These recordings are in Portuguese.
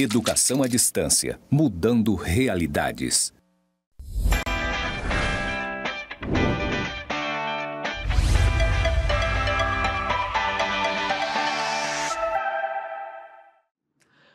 Educação à distância, mudando realidades.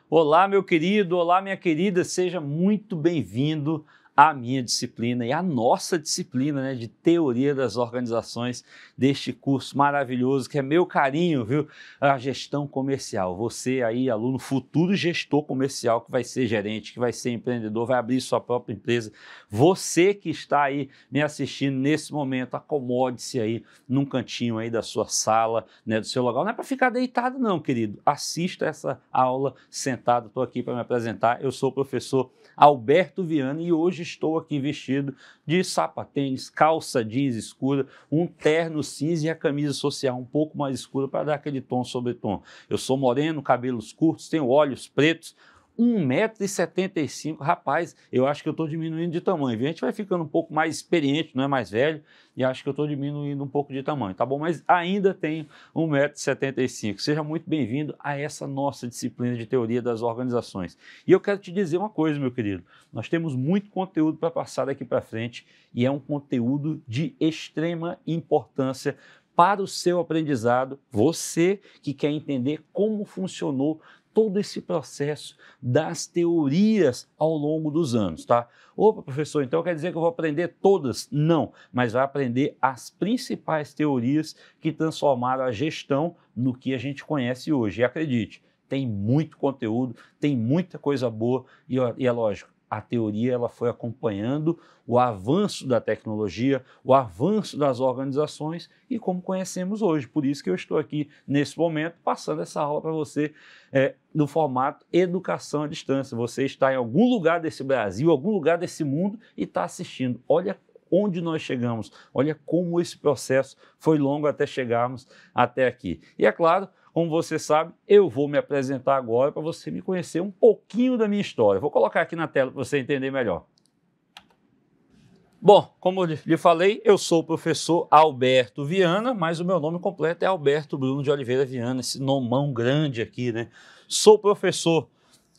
Olá, meu querido, olá, minha querida, seja muito bem-vindo a minha disciplina e a nossa disciplina né, de teoria das organizações deste curso maravilhoso, que é meu carinho, viu? A gestão comercial. Você aí, aluno futuro gestor comercial, que vai ser gerente, que vai ser empreendedor, vai abrir sua própria empresa. Você que está aí me assistindo nesse momento, acomode-se aí num cantinho aí da sua sala, né, do seu local. Não é para ficar deitado, não, querido. Assista essa aula sentado. Estou aqui para me apresentar. Eu sou o professor Alberto Viana e hoje estou aqui vestido de sapatênis, calça jeans escura, um terno cinza e a camisa social um pouco mais escura para dar aquele tom sobre tom. Eu sou moreno, cabelos curtos, tenho olhos pretos, 1,75m. Rapaz, eu acho que eu estou diminuindo de tamanho. A gente vai ficando um pouco mais experiente, não é mais velho, e acho que eu estou diminuindo um pouco de tamanho, tá bom? Mas ainda tenho 1,75m. Seja muito bem-vindo a essa nossa disciplina de teoria das organizações. E eu quero te dizer uma coisa, meu querido. Nós temos muito conteúdo para passar daqui para frente e é um conteúdo de extrema importância para o seu aprendizado, você que quer entender como funcionou todo esse processo das teorias ao longo dos anos, tá? Opa, professor, então quer dizer que eu vou aprender todas? Não, mas vai aprender as principais teorias que transformaram a gestão no que a gente conhece hoje. E acredite, tem muito conteúdo, tem muita coisa boa e, e é lógico, a teoria ela foi acompanhando o avanço da tecnologia, o avanço das organizações e como conhecemos hoje. Por isso que eu estou aqui nesse momento passando essa aula para você é, no formato educação à distância. Você está em algum lugar desse Brasil, algum lugar desse mundo e está assistindo. Olha onde nós chegamos. Olha como esse processo foi longo até chegarmos até aqui. E é claro, como você sabe, eu vou me apresentar agora para você me conhecer um pouquinho da minha história. Vou colocar aqui na tela para você entender melhor. Bom, como lhe falei, eu sou o professor Alberto Viana, mas o meu nome completo é Alberto Bruno de Oliveira Viana, esse nomão grande aqui, né? Sou professor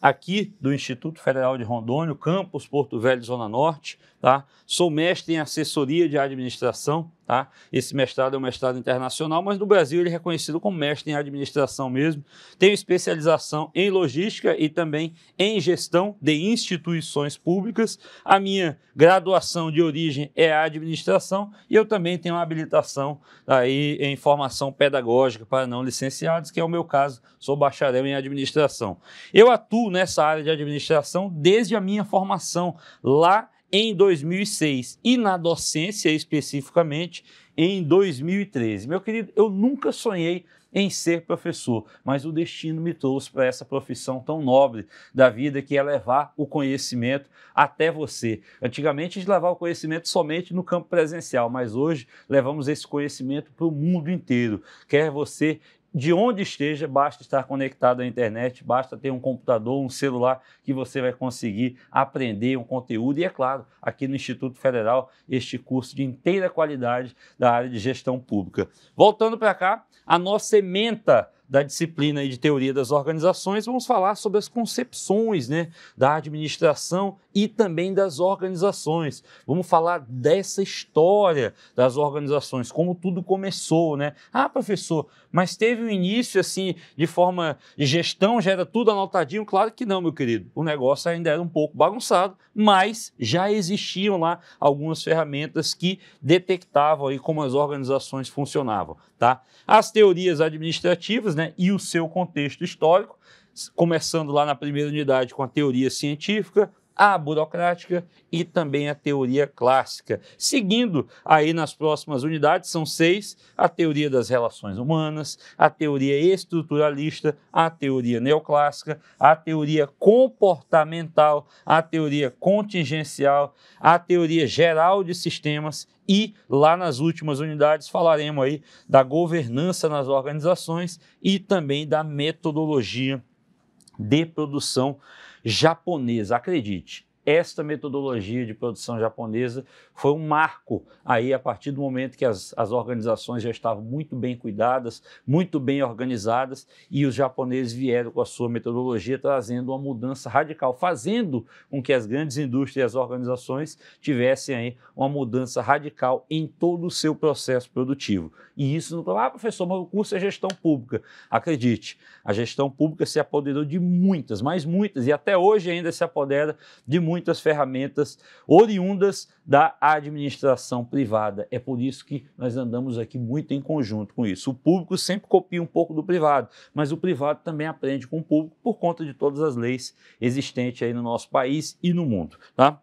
aqui do Instituto Federal de Rondônia, campus Porto Velho, Zona Norte. Tá? Sou mestre em assessoria de administração. Tá? Esse mestrado é um mestrado internacional, mas no Brasil ele é reconhecido como mestre em administração mesmo. Tenho especialização em logística e também em gestão de instituições públicas. A minha graduação de origem é a administração e eu também tenho uma habilitação aí em formação pedagógica para não licenciados, que é o meu caso, sou bacharel em administração. Eu atuo nessa área de administração desde a minha formação lá em 2006 e na docência especificamente em 2013. Meu querido, eu nunca sonhei em ser professor, mas o destino me trouxe para essa profissão tão nobre da vida que é levar o conhecimento até você. Antigamente a gente levava o conhecimento somente no campo presencial, mas hoje levamos esse conhecimento para o mundo inteiro. Quer você de onde esteja, basta estar conectado à internet, basta ter um computador, um celular, que você vai conseguir aprender um conteúdo. E é claro, aqui no Instituto Federal, este curso de inteira qualidade da área de gestão pública. Voltando para cá, a nossa ementa da disciplina de teoria das organizações, vamos falar sobre as concepções né, da administração e também das organizações. Vamos falar dessa história das organizações, como tudo começou, né? Ah, professor, mas teve um início assim de forma de gestão, já era tudo anotadinho? Claro que não, meu querido. O negócio ainda era um pouco bagunçado, mas já existiam lá algumas ferramentas que detectavam aí como as organizações funcionavam, tá? As teorias administrativas, né, e o seu contexto histórico, começando lá na primeira unidade com a teoria científica, a burocrática e também a teoria clássica. Seguindo aí nas próximas unidades, são seis: a teoria das relações humanas, a teoria estruturalista, a teoria neoclássica, a teoria comportamental, a teoria contingencial, a teoria geral de sistemas e lá nas últimas unidades falaremos aí da governança nas organizações e também da metodologia de produção japonesa, acredite, esta metodologia de produção japonesa foi um marco aí a partir do momento que as, as organizações já estavam muito bem cuidadas, muito bem organizadas e os japoneses vieram com a sua metodologia trazendo uma mudança radical, fazendo com que as grandes indústrias e as organizações tivessem aí uma mudança radical em todo o seu processo produtivo. E isso não ah, professor, mas o curso é gestão pública. Acredite, a gestão pública se apoderou de muitas, mas muitas e até hoje ainda se apodera de muitas muitas ferramentas oriundas da administração privada. É por isso que nós andamos aqui muito em conjunto com isso. O público sempre copia um pouco do privado, mas o privado também aprende com o público por conta de todas as leis existentes aí no nosso país e no mundo, tá?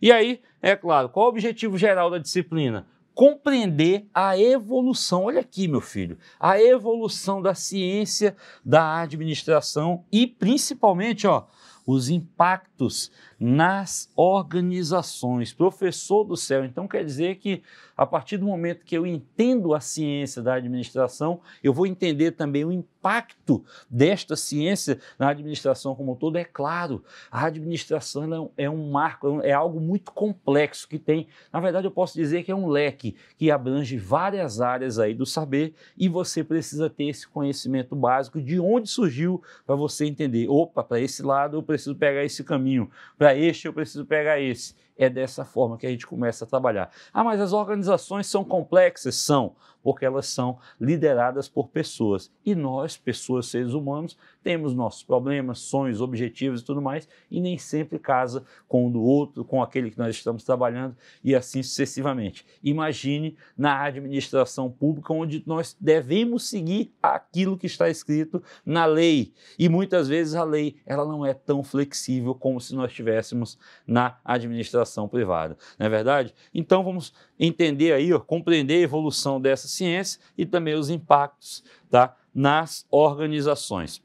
E aí, é claro, qual o objetivo geral da disciplina? Compreender a evolução, olha aqui, meu filho, a evolução da ciência, da administração e principalmente, ó, os impactos nas organizações. Professor do céu, então quer dizer que a partir do momento que eu entendo a ciência da administração, eu vou entender também o impacto desta ciência na administração como um todo. É claro, a administração é, é um marco, é algo muito complexo que tem, na verdade eu posso dizer que é um leque que abrange várias áreas aí do saber e você precisa ter esse conhecimento básico de onde surgiu para você entender, opa, para esse lado eu preciso pegar esse caminho, para este eu preciso pegar esse. É dessa forma que a gente começa a trabalhar. Ah, mas as organizações são complexas? São, porque elas são lideradas por pessoas. E nós, pessoas, seres humanos, temos nossos problemas, sonhos, objetivos e tudo mais, e nem sempre casa com o do outro, com aquele que nós estamos trabalhando e assim sucessivamente. Imagine na administração pública, onde nós devemos seguir aquilo que está escrito na lei. E muitas vezes a lei ela não é tão flexível como se nós estivéssemos na administração administração privada. Não é verdade? Então vamos entender aí, ó, compreender a evolução dessa ciência e também os impactos tá, nas organizações.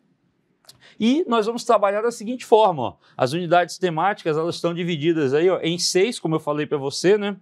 E nós vamos trabalhar da seguinte forma: ó. as unidades temáticas elas estão divididas aí ó, em seis, como eu falei para você, né?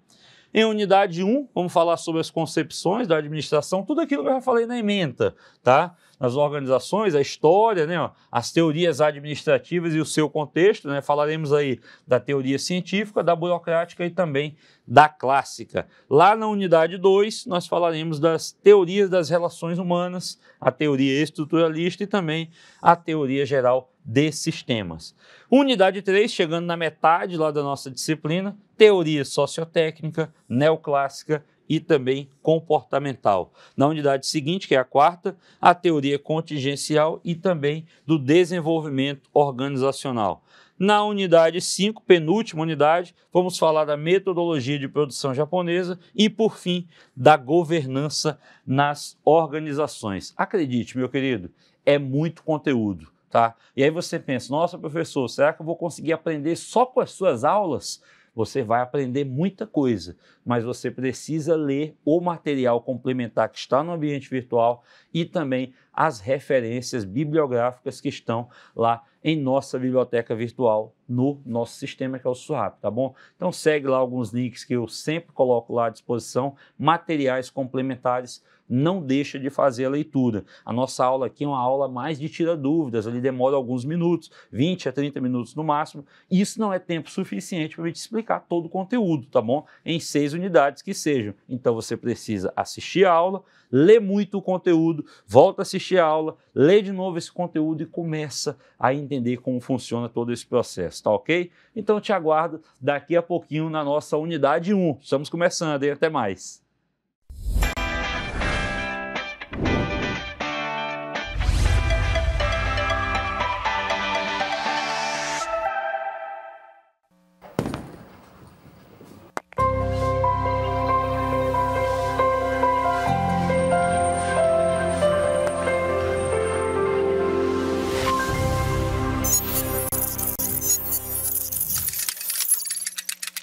Em unidade 1, um, vamos falar sobre as concepções da administração, tudo aquilo que eu já falei na ementa, tá? nas organizações, a história, né, as teorias administrativas e o seu contexto. Né, falaremos aí da teoria científica, da burocrática e também da clássica. Lá na unidade 2, nós falaremos das teorias das relações humanas, a teoria estruturalista e também a teoria geral de sistemas. Unidade 3, chegando na metade lá da nossa disciplina, teoria sociotécnica, neoclássica e também comportamental. Na unidade seguinte, que é a quarta, a teoria contingencial e também do desenvolvimento organizacional. Na unidade 5, penúltima unidade, vamos falar da metodologia de produção japonesa e, por fim, da governança nas organizações. Acredite, meu querido, é muito conteúdo. Tá? E aí você pensa, nossa, professor, será que eu vou conseguir aprender só com as suas aulas? Você vai aprender muita coisa, mas você precisa ler o material complementar que está no ambiente virtual e também as referências bibliográficas que estão lá em nossa biblioteca virtual no nosso sistema que é o SUAP, tá bom? Então segue lá alguns links que eu sempre coloco lá à disposição, materiais complementares, não deixa de fazer a leitura. A nossa aula aqui é uma aula mais de tira dúvidas, ali demora alguns minutos, 20 a 30 minutos no máximo, isso não é tempo suficiente para me explicar todo o conteúdo, tá bom? Em seis unidades que sejam. Então você precisa assistir a aula, ler muito o conteúdo, volta a assistir a aula, lê de novo esse conteúdo e começa a entender entender como funciona todo esse processo, tá ok? Então te aguardo daqui a pouquinho na nossa unidade 1. Estamos começando, hein? Até mais.